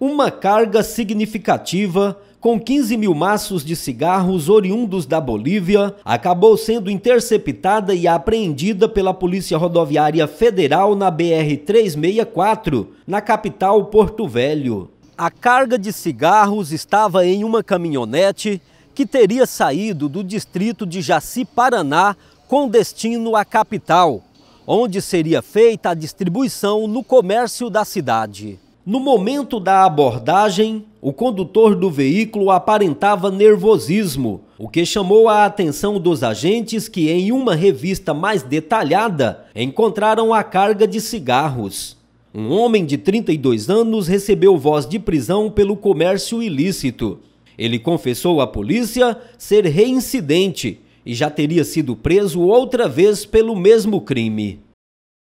uma carga significativa com 15 mil maços de cigarros oriundos da Bolívia, acabou sendo interceptada e apreendida pela Polícia Rodoviária Federal na BR-364, na capital Porto Velho. A carga de cigarros estava em uma caminhonete que teria saído do distrito de Jaci, Paraná, com destino à capital, onde seria feita a distribuição no comércio da cidade. No momento da abordagem, o condutor do veículo aparentava nervosismo, o que chamou a atenção dos agentes que, em uma revista mais detalhada, encontraram a carga de cigarros. Um homem de 32 anos recebeu voz de prisão pelo comércio ilícito. Ele confessou à polícia ser reincidente e já teria sido preso outra vez pelo mesmo crime.